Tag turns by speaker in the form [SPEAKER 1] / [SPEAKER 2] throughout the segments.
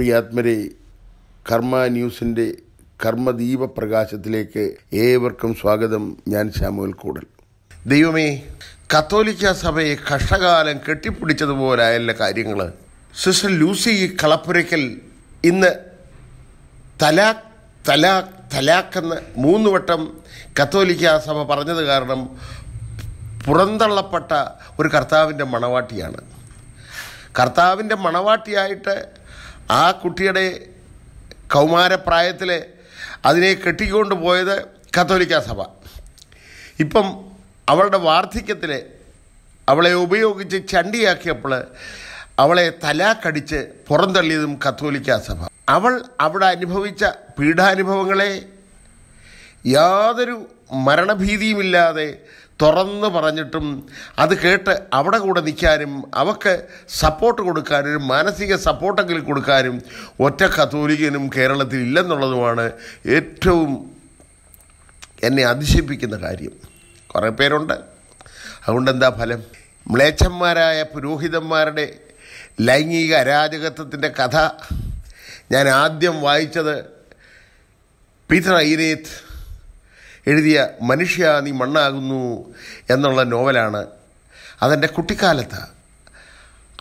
[SPEAKER 1] പ്രിയാത്മരെ കർമ്മ ന്യൂസിൻ്റെ കർമ്മദീപ പ്രകാശത്തിലേക്ക് ഏവർക്കും സ്വാഗതം ഞാൻ ശ്യാമുവൽ കൂടൽ ദൈവമേ കത്തോലിക്ക സഭയെ കഷ്ടകാലം കെട്ടിപ്പിടിച്ചതുപോലായല്ല കാര്യങ്ങൾ സിസ്റ്റർ ലൂസി കളപ്പുരയ്ക്കൽ ഇന്ന് തലാഖ് തലാഖ് തലാഖ് എന്ന് മൂന്ന് വട്ടം കത്തോലിക്ക സഭ പറഞ്ഞത് കാരണം പുറന്തള്ളപ്പെട്ട ഒരു കർത്താവിൻ്റെ മണവാട്ടിയാണ് കർത്താവിൻ്റെ മണവാട്ടിയായിട്ട് ആ കുട്ടിയുടെ കൗമാരപ്രായത്തിൽ അതിനെ കെട്ടിക്കൊണ്ട് പോയത് കത്തോലിക്ക സഭ ഇപ്പം അവളുടെ വാർദ്ധക്യത്തിൽ അവളെ ഉപയോഗിച്ച് ചണ്ടിയാക്കിയപ്പോൾ അവളെ തലാക്കടിച്ച് പുറന്തള്ളിയതും കത്തോലിക്ക സഭ അവൾ അവിടെ അനുഭവിച്ച പീഡാനുഭവങ്ങളെ യാതൊരു മരണഭീതിയുമില്ലാതെ തുറന്ന് പറഞ്ഞിട്ടും അത് കേട്ട് അവിടെ കൂടെ നിൽക്കാനും അവക്ക് സപ്പോർട്ട് കൊടുക്കാനും ഒരു മാനസിക സപ്പോർട്ടെങ്കിലും കൊടുക്കാനും ഒറ്റ കത്തോലിക്കനും കേരളത്തിൽ ഇല്ലെന്നുള്ളതുമാണ് ഏറ്റവും എന്നെ അതിശയിപ്പിക്കുന്ന കാര്യം കുറേ പേരുണ്ട് അതുകൊണ്ട് എന്താ ഫലം മ്ലേച്ഛന്മാരായ പുരോഹിതന്മാരുടെ ലൈംഗിക അരാജകത്വത്തിൻ്റെ കഥ ഞാൻ ആദ്യം വായിച്ചത് പീറ്റർ ഐനേത്ത് എഴുതിയ മനുഷ്യ നീ മണ്ണാകുന്നു എന്നുള്ള നോവലാണ് അതെൻ്റെ കുട്ടിക്കാലത്ത്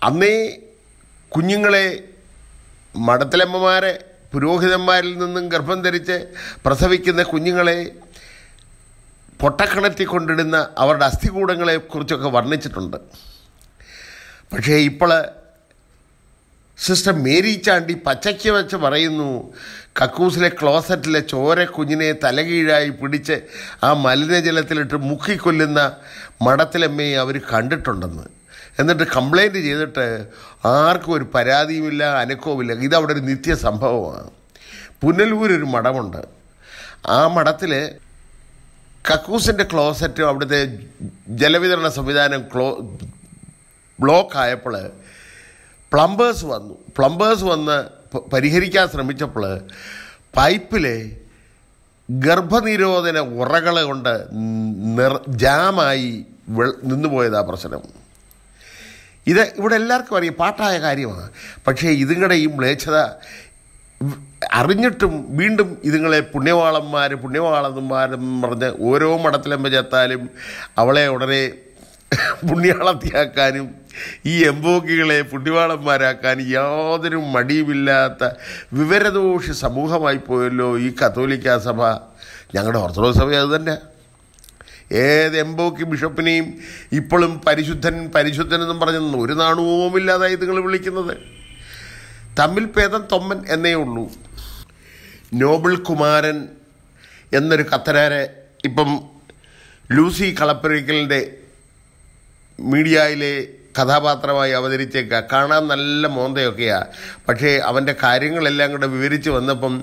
[SPEAKER 1] അന്നേ കുഞ്ഞുങ്ങളെ മടത്തലമ്മമാരെ പുരോഹിതന്മാരിൽ നിന്നും ഗർഭം ധരിച്ച് പ്രസവിക്കുന്ന കുഞ്ഞുങ്ങളെ പൊട്ടക്കിണറ്റി കൊണ്ടിടുന്ന അവരുടെ അസ്ഥികൂടങ്ങളെക്കുറിച്ചൊക്കെ വർണ്ണിച്ചിട്ടുണ്ട് പക്ഷേ ഇപ്പോൾ സിസ്റ്റർ മേരി ചാണ്ടി പച്ചയ്ക്ക് വെച്ച് പറയുന്നു കക്കൂസിലെ ക്ലോസറ്റിലെ ചോര കുഞ്ഞിനെ തലകീഴായി പിടിച്ച് ആ മലിനജലത്തിലിട്ട് മുക്കിക്കൊല്ലുന്ന മടത്തിലമ്മയെ അവർ കണ്ടിട്ടുണ്ടെന്ന് എന്നിട്ട് കംപ്ലൈൻറ്റ് ചെയ്തിട്ട് ആർക്കും ഒരു പരാതിയുമില്ല അനുഭവമില്ല ഇതവിടെ ഒരു നിത്യ സംഭവമാണ് പുനലൂരൊരു മഠമുണ്ട് ആ മഠത്തിൽ കക്കൂസിൻ്റെ ക്ലോസറ്റും അവിടുത്തെ ജലവിതരണ സംവിധാനം ക്ലോ ബ്ലോക്ക് ആയപ്പോൾ പ്ലംബേഴ്സ് വന്നു പ്ലംബേഴ്സ് വന്ന് പരിഹരിക്കാൻ ശ്രമിച്ചപ്പോൾ പൈപ്പിലെ ഗർഭനിരോധന ഉറകൾ കൊണ്ട് നിർ ജാമായി നിന്നുപോയതാ പ്രശ്നം ഇത് ഇവിടെ എല്ലാവർക്കും അറിയാം പാട്ടായ കാര്യമാണ് പക്ഷേ ഇതുങ്ങളുടെ ഈ മ്ലേച്ഛത അറിഞ്ഞിട്ടും വീണ്ടും ഇതുങ്ങളെ പുണ്യവാളന്മാർ പുണ്യവാളന്മാരും പറഞ്ഞ് ഓരോ മഠത്തിലും ചെത്താലും അവളെ ഉടനെ പുണ്യാളത്തിയാക്കാനും ഈ എംബോക്കികളെ പുണ്ടിവാളന്മാരാക്കാൻ യാതൊരു മടിയുമില്ലാത്ത വിവരദോഷി സമൂഹമായി പോയല്ലോ ഈ കത്തോലിക്ക സഭ ഞങ്ങളുടെ ഓർത്തഡോക്സ് സഭ അത് തന്നെ ഏത് എംബോക്കി ബിഷപ്പിനെയും ഇപ്പോഴും പരിശുദ്ധൻ പരിശുദ്ധൻ എന്നും പറഞ്ഞു ഒരു നാണുവുമില്ലാതായി നിങ്ങൾ വിളിക്കുന്നത് തമ്മിൽ ഭേദം തൊമ്മൻ എന്നേ ഉള്ളൂ നോബിൾ കുമാരൻ എന്നൊരു കത്തരാരെ ഇപ്പം ലൂസി കളപ്പുരയ്ക്കലിൻ്റെ മീഡിയയിലെ കഥാപാത്രമായി അവതരിച്ചേക്കുക കാണാൻ നല്ല മോന്തയൊക്കെയാണ് പക്ഷേ അവൻ്റെ കാര്യങ്ങളെല്ലാം കൂടെ വിവരിച്ച് വന്നപ്പം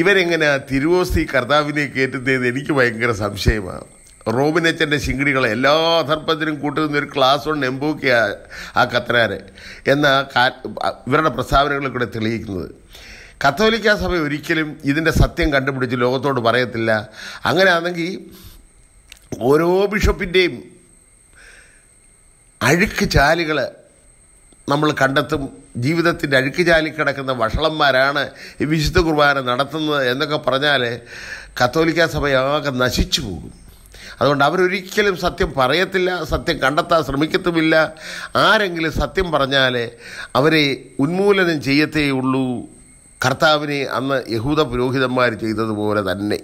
[SPEAKER 1] ഇവരെങ്ങനെ തിരുവോസി കർത്താവിനെ കയറ്റുന്നതെന്ന് എനിക്ക് ഭയങ്കര സംശയമാണ് റോബിനച്ചൻ്റെ ശിങ്കിടികളെ എല്ലാ അധർപ്പത്തിനും കൂട്ടുന്ന ഒരു ക്ലാസ് കൊണ്ട് എമ്പൂക്കിയാണ് ആ കത്തനാരെ എന്ന ഇവരുടെ പ്രസ്താവനകളിൽ കൂടെ തെളിയിക്കുന്നത് കത്തോലിക്ക സഭ ഒരിക്കലും ഇതിൻ്റെ സത്യം കണ്ടുപിടിച്ച് ലോകത്തോട് പറയത്തില്ല അങ്ങനെ ആണെങ്കിൽ ഓരോ ബിഷപ്പിൻ്റെയും അഴുക്ക് ചാലുകൾ നമ്മൾ കണ്ടെത്തും ജീവിതത്തിൻ്റെ അഴുക്ക് ചാലി കിടക്കുന്ന വഷളന്മാരാണ് ഈ വിശുദ്ധ കുർബാന നടത്തുന്നത് എന്നൊക്കെ പറഞ്ഞാൽ കത്തോലിക്ക സഭയാകെ നശിച്ചു പോകും അതുകൊണ്ട് അവരൊരിക്കലും സത്യം പറയത്തില്ല സത്യം കണ്ടെത്താൻ ശ്രമിക്കത്തുമില്ല ആരെങ്കിലും സത്യം പറഞ്ഞാൽ അവരെ ഉന്മൂലനം ചെയ്യത്തേ ഉള്ളൂ കർത്താവിനെ അന്ന് യഹൂദ പുരോഹിതന്മാർ ചെയ്തതുപോലെ തന്നെ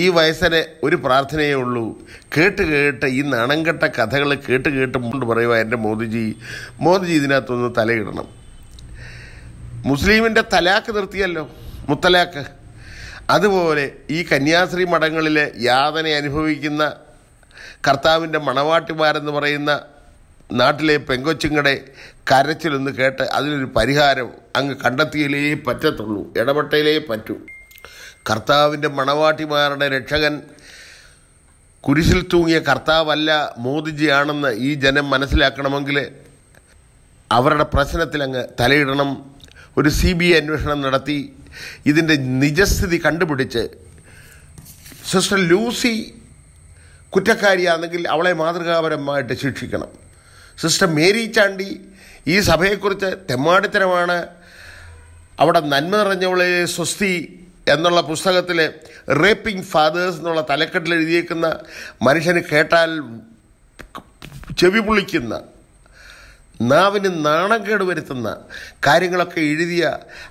[SPEAKER 1] ഈ വയസ്സിന് ഒരു പ്രാർത്ഥനയേ ഉള്ളൂ കേട്ട് കേട്ട് ഈ നണങ്കെട്ട കഥകൾ കേട്ട് കേട്ട് മുണ്ട് പറയുക എൻ്റെ മോദിജി മോദിജി ഇതിനകത്തൊന്ന് തലയിടണം മുസ്ലിമിൻ്റെ തലാക്ക് നിർത്തിയല്ലോ മുത്തലാക്ക് അതുപോലെ ഈ കന്യാശ്രീ മഠങ്ങളിൽ യാതന അനുഭവിക്കുന്ന കർത്താവിൻ്റെ മണവാട്ടിമാരെന്ന് പറയുന്ന നാട്ടിലെ പെങ്കൊച്ചുങ്ങളുടെ കരച്ചിലൊന്ന് കേട്ട് അതിനൊരു പരിഹാരം അങ്ങ് കണ്ടെത്തിയിലേ പറ്റത്തുള്ളൂ ഇടപെട്ടയിലേ പറ്റൂ കർത്താവിൻ്റെ മണവാട്ടിമാരുടെ രക്ഷകൻ കുരിശിൽ തൂങ്ങിയ കർത്താവല്ല മോദിജിയാണെന്ന് ഈ ജനം മനസ്സിലാക്കണമെങ്കിൽ അവരുടെ പ്രശ്നത്തിൽ അങ്ങ് തലയിടണം ഒരു സി ബി ഐ അന്വേഷണം നടത്തി ഇതിൻ്റെ നിജസ്ഥിതി കണ്ടുപിടിച്ച് സിസ്റ്റർ ലൂസി കുറ്റക്കാരിയാണെങ്കിൽ അവളെ മാതൃകാപരമായിട്ട് ശിക്ഷിക്കണം സിസ്റ്റർ മേരി ചാണ്ടി ഈ സഭയെക്കുറിച്ച് തെമ്മാടിത്തരമാണ് അവിടെ നന്മ നിറഞ്ഞവളെ സ്വസ്തി എന്നുള്ള പുസ്തകത്തിലെ റേപ്പിംഗ് ഫാദേഴ്സ് എന്നുള്ള തലക്കെട്ടിൽ എഴുതിയേക്കുന്ന മനുഷ്യന് കേട്ടാൽ ചെവി പൊളിക്കുന്ന നാവിന് നാണക്കേട് വരുത്തുന്ന കാര്യങ്ങളൊക്കെ എഴുതിയ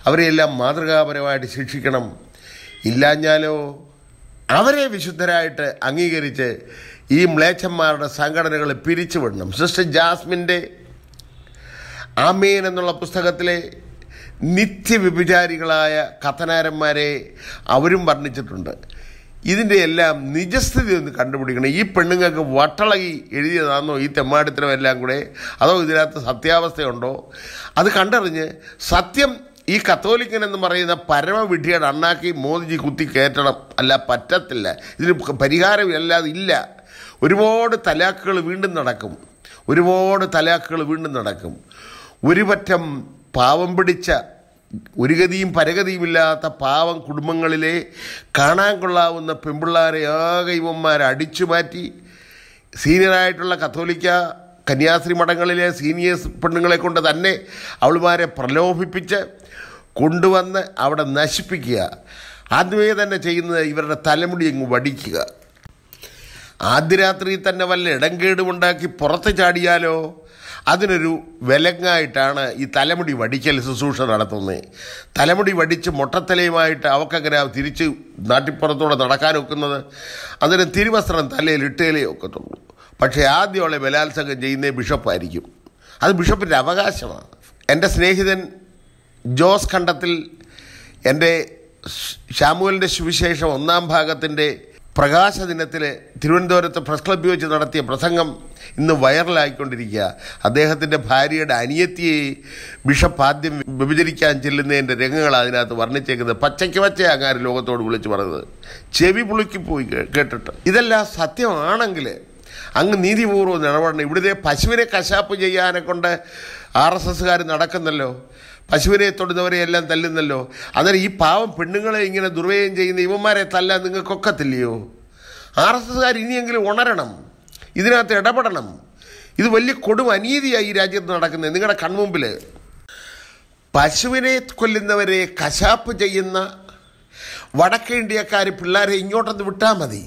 [SPEAKER 1] അവരെയെല്ലാം മാതൃകാപരമായിട്ട് ശിക്ഷിക്കണം ഇല്ലാഞ്ഞാലോ അവരെ വിശുദ്ധരായിട്ട് അംഗീകരിച്ച് ഈ മ്ലേച്ഛന്മാരുടെ സംഘടനകളെ പിരിച്ചുവിടണം സിസ്റ്റർ ജാസ്മിൻ്റെ ആമീൻ എന്നുള്ള പുസ്തകത്തിലെ നിത്യവ്യഭിചാരികളായ കഥനാരന്മാരെ അവരും വർണ്ണിച്ചിട്ടുണ്ട് ഇതിൻ്റെ എല്ലാം നിജസ്ഥിതി ഒന്ന് കണ്ടുപിടിക്കണം ഈ പെണ്ണുങ്ങൾക്ക് വട്ടളകി എഴുതിയതാണോ ഈ തെമ്മാടിത്തരം എല്ലാം കൂടെ അതോ ഇതിനകത്ത് സത്യാവസ്ഥയുണ്ടോ അത് കണ്ടറിഞ്ഞ് സത്യം ഈ കത്തോലിക്കൻ എന്ന് പറയുന്ന പരമവിധിയുടെ അണ്ണാക്കി മോദിജി കുത്തി കയറ്റണം അല്ല പറ്റത്തില്ല ഇതിന് അല്ലാതെ ഇല്ല ഒരുപാട് തലാക്കുകൾ വീണ്ടും നടക്കും ഒരുപാട് തലാക്കുകൾ വീണ്ടും നടക്കും ഒരുപറ്റം പാവം പിടിച്ച ഒരു ഗതിയും പരഗതിയുമില്ലാത്ത പാവം കുടുംബങ്ങളിലെ കാണാൻ കൊള്ളാവുന്ന പെമ്പിള്ളാരെ ആകെ ഇവന്മാരെ അടിച്ചു മാറ്റി സീനിയറായിട്ടുള്ള കത്തോലിക്ക കന്യാസ്ത്രീ മഠങ്ങളിലെ സീനിയേഴ്സ് പെണ്ണുങ്ങളെ കൊണ്ട് തന്നെ അവളുമാരെ പ്രലോഭിപ്പിച്ച് കൊണ്ടുവന്ന് അവിടെ നശിപ്പിക്കുക ആദ്യമേ തന്നെ ചെയ്യുന്നത് ഇവരുടെ തലമുടി അങ്ങ് വടിക്കുക ആദ്യ രാത്രി തന്നെ വല്ല ഇടംകേടുമുണ്ടാക്കി പുറത്ത് ചാടിയാലോ അതിനൊരു വിലങ്ങായിട്ടാണ് ഈ തലമുടി വടിക്കൽ ശുശ്രൂഷ നടത്തുന്നത് തലമുടി വടിച്ച് മുട്ടത്തലയുമായിട്ട് അവക്കങ്ങനെ തിരിച്ച് നാട്ടിപ്പുറത്തൂടെ നടക്കാനൊക്കുന്നത് അതിന് തിരുവസ്ത്രം തലയിൽ ഇട്ടേലേ ഒക്കത്തുള്ളൂ പക്ഷേ ആദ്യം അവളെ ബലാത്സംഗം ചെയ്യുന്നേ ബിഷപ്പായിരിക്കും അത് ബിഷപ്പിൻ്റെ അവകാശമാണ് എൻ്റെ സ്നേഹിതൻ ജോസ് ഖണ്ഡത്തിൽ എൻ്റെ ശാമുവലിൻ്റെ സുവിശേഷം ഒന്നാം ഭാഗത്തിൻ്റെ പ്രകാശ ദിനത്തിൽ തിരുവനന്തപുരത്ത് പ്രസ് ക്ലബ്ബിൽ വെച്ച് നടത്തിയ പ്രസംഗം ഇന്ന് വൈറലായിക്കൊണ്ടിരിക്കുക അദ്ദേഹത്തിൻ്റെ ഭാര്യയുടെ അനിയത്തിയെ ബിഷപ്പ് ആദ്യം വിഭജിക്കാൻ ചെല്ലുന്നതിൻ്റെ രംഗങ്ങൾ അതിനകത്ത് വർണ്ണിച്ചേക്കുന്നത് പച്ചയ്ക്ക് പച്ച അങ്ങാരും ലോകത്തോട് വിളിച്ച് പറഞ്ഞത് ചെവി പോയി കേട്ടിട്ട് ഇതെല്ലാം സത്യമാണെങ്കിൽ അങ്ങ് നീതിപൂർവ്വം ഇടപെടണം ഇവിടുത്തെ പശുവിനെ കശാപ്പ് ചെയ്യാനെ കൊണ്ട് ആർ എസ് എസ്സുകാർ നടക്കുന്നല്ലോ പശുവിനെ തൊടുന്നവരെ എല്ലാം തല്ലുന്നല്ലോ അന്നേരം ഈ പാവം പെണ്ണുങ്ങളെ ഇങ്ങനെ ദുർവ്യയം ചെയ്യുന്ന ഇവന്മാരെ തല്ലാൻ നിങ്ങൾക്കൊക്കത്തില്ലയോ ആർ എസ് എസ്സുകാർ ഇനിയെങ്കിലും ഉണരണം ഇതിനകത്ത് ഇടപെടണം ഇത് വലിയ കൊടും അനീതിയായി ഈ രാജ്യത്ത് നടക്കുന്നത് നിങ്ങളുടെ കൺമുമ്പിൽ പശുവിനെ കൊല്ലുന്നവരെ കശാപ്പ് ചെയ്യുന്ന വടക്കേ ഇന്ത്യക്കാർ പിള്ളേരെ ഇങ്ങോട്ടൊന്ന് വിട്ടാൽ മതി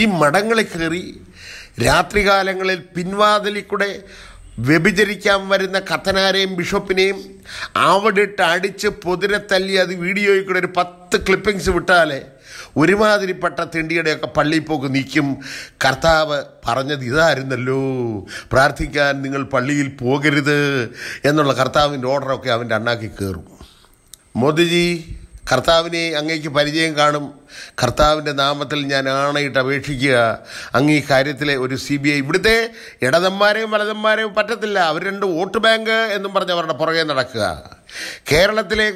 [SPEAKER 1] ഈ മടങ്ങളിൽ കയറി രാത്രികാലങ്ങളിൽ പിൻവാതിലിക്കൂടെ വ്യഭിചരിക്കാൻ വരുന്ന കത്തനാരെയും ബിഷപ്പിനെയും അവിടിട്ട് അടിച്ച് പൊതിരെ തല്ലി അത് വീഡിയോയിൽ കൂടെ ഒരു പത്ത് ക്ലിപ്പിങ്സ് വിട്ടാലേ ഒരുമാതിരിപ്പെട്ട തിണ്ടിയുടെയൊക്കെ പള്ളിപ്പോക്ക് നീക്കും കർത്താവ് പറഞ്ഞത് ഇതായിരുന്നല്ലോ പ്രാർത്ഥിക്കാൻ നിങ്ങൾ പള്ളിയിൽ പോകരുത് എന്നുള്ള കർത്താവിൻ്റെ ഓർഡറൊക്കെ അവൻ്റെ അണ്ണാക്കി കയറും മോദിജി കർത്താവിനെ അങ്ങേക്ക് പരിചയം കാണും കർത്താവിൻ്റെ നാമത്തിൽ ഞാൻ ആണയിട്ട് അപേക്ഷിക്കുക അങ്ങ് ഈ കാര്യത്തിലെ ഒരു സി ബി ഐ ഇവിടുത്തെ ഇടതന്മാരെയും വലതന്മാരെയും പറ്റത്തില്ല അവർ രണ്ട് വോട്ട് ബാങ്ക് എന്നും പറഞ്ഞ് അവരുടെ പുറകെ നടക്കുക കേരളത്തിലെ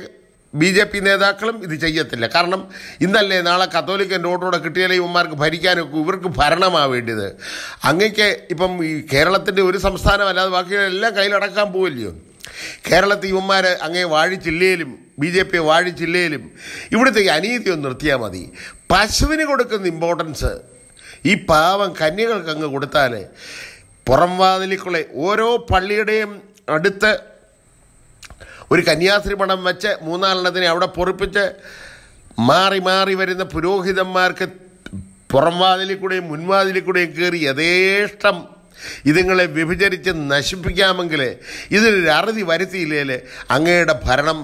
[SPEAKER 1] ബി ജെ പി നേതാക്കളും ഇത് ചെയ്യത്തില്ല കാരണം ഇന്നല്ലേ നാളെ കത്തോലിക്കൻ നോട്ടോടെ കിട്ടിയാലേ ഇവന്മാർക്ക് ഭരിക്കാനൊക്കെ ഇവർക്ക് ഭരണമാണ് വേണ്ടിയത് അങ്ങേക്ക് ഇപ്പം ഈ കേരളത്തിൻ്റെ ഒരു സംസ്ഥാനം അല്ലാതെ ബാക്കിയുള്ള എല്ലാം കയ്യിലടക്കാൻ പോവില്ലയോ കേരളത്തിൽ ഇവന്മാർ അങ്ങേ വാഴി ബി ജെ പി വാഴ ജില്ലയിലും ഇവിടുത്തെ അനീതി ഒന്ന് നിർത്തിയാൽ മതി പശുവിന് കൊടുക്കുന്ന ഇമ്പോർട്ടൻസ് ഈ പാവം കന്യകൾക്ക് അങ്ങ് കൊടുത്താൽ വാതിലിക്കുള്ള ഓരോ പള്ളിയുടെയും അടുത്ത് ഒരു കന്യാസ്ത്രീ പണം വെച്ച് മൂന്നാലെണ്ണത്തിനെ അവിടെ പൊറിപ്പിച്ച് മാറി മാറി വരുന്ന പുരോഹിതന്മാർക്ക് പുറംവാതിലിൽ കൂടെയും മുൻവാതിലിൽ കൂടെയും കയറി യഥേഷ്ടം ഇതുങ്ങളെ വിഭജരിച്ച് നശിപ്പിക്കാമെങ്കിൽ ഇതിനൊരു അറുതി വരുത്തിയില്ലേ അങ്ങയുടെ ഭരണം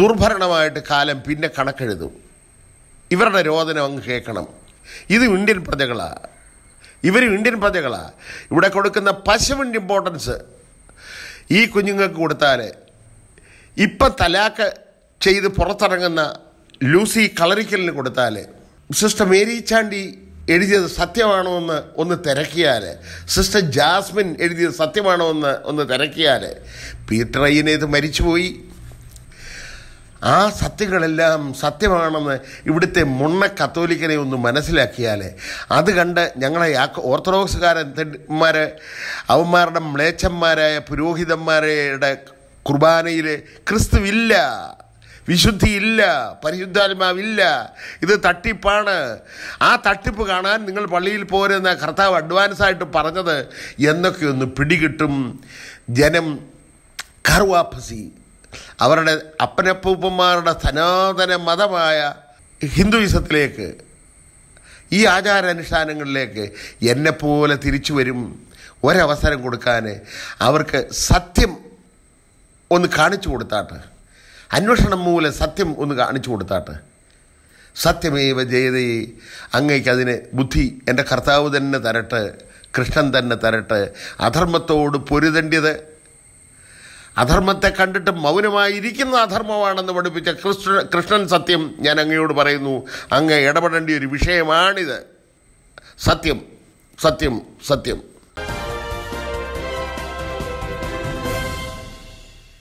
[SPEAKER 1] ദുർഭരണമായിട്ട് കാലം പിന്നെ കണക്കെഴുതും ഇവരുടെ രോദനം അങ്ങ് കേൾക്കണം ഇത് ഇന്ത്യൻ പ്രജകളാണ് ഇവർ ഇന്ത്യൻ പ്രജകളാണ് ഇവിടെ കൊടുക്കുന്ന പശുവിൻ്റെ ഇമ്പോർട്ടൻസ് ഈ കുഞ്ഞുങ്ങൾക്ക് കൊടുത്താൽ ഇപ്പം തലാക്ക് ചെയ്ത് പുറത്തിറങ്ങുന്ന ലൂസി കളറിക്കലിന് കൊടുത്താൽ സിസ്റ്റർ മേരി ചാണ്ടി എഴുതിയത് സത്യമാണോ എന്ന് ഒന്ന് തിരക്കിയാൽ സിസ്റ്റർ ജാസ്മിൻ എഴുതിയത് സത്യമാണോ എന്ന് ഒന്ന് തിരക്കിയാൽ പീറ്റർ അയ്യനേത് മരിച്ചുപോയി ആ സത്യങ്ങളെല്ലാം സത്യമാണെന്ന് ഇവിടുത്തെ മുണ്ണ കത്തോലിക്കനെ ഒന്ന് മനസ്സിലാക്കിയാൽ അത് കണ്ട് ഞങ്ങളെ യാക്ക ഓർത്തഡോക്സുകാരന്മാർ അവന്മാരുടെ മ്ലേച്ഛന്മാരായ പുരോഹിതന്മാരുടെ കുർബാനയിൽ ക്രിസ്തുവില്ല വിശുദ്ധിയില്ല പരിശുദ്ധാത്മാവില്ല ഇത് തട്ടിപ്പാണ് ആ തട്ടിപ്പ് കാണാൻ നിങ്ങൾ പള്ളിയിൽ പോരുന്ന കർത്താവ് അഡ്വാൻസായിട്ട് പറഞ്ഞത് ഒന്ന് പിടികിട്ടും ജനം കറുവാപ്പസി അവരുടെ അപ്പനപ്പൂപ്പന്മാരുടെ സനാതന മതമായ ഹിന്ദുയിസത്തിലേക്ക് ഈ ആചാരാനുഷ്ഠാനങ്ങളിലേക്ക് എന്നെപ്പോലെ തിരിച്ചു വരും ഒരവസരം കൊടുക്കാൻ അവർക്ക് സത്യം ഒന്ന് കാണിച്ചു കൊടുത്താട്ട് അന്വേഷണം മൂലം സത്യം ഒന്ന് കാണിച്ചു കൊടുത്താട്ട് സത്യമേവ ജയതേ അങ്ങേക്ക് ബുദ്ധി എൻ്റെ കർത്താവ് തന്നെ തരട്ടെ കൃഷ്ണൻ തന്നെ തരട്ടെ അധർമ്മത്തോട് പൊരുതേണ്ടിയത് അധർമ്മത്തെ കണ്ടിട്ട് മൗനമായിരിക്കുന്ന അധർമ്മമാണെന്ന് പഠിപ്പിച്ച കൃഷ്ണ കൃഷ്ണൻ സത്യം ഞാൻ അങ്ങയോട് പറയുന്നു അങ്ങ് ഇടപെടേണ്ട ഒരു വിഷയമാണിത് സത്യം സത്യം സത്യം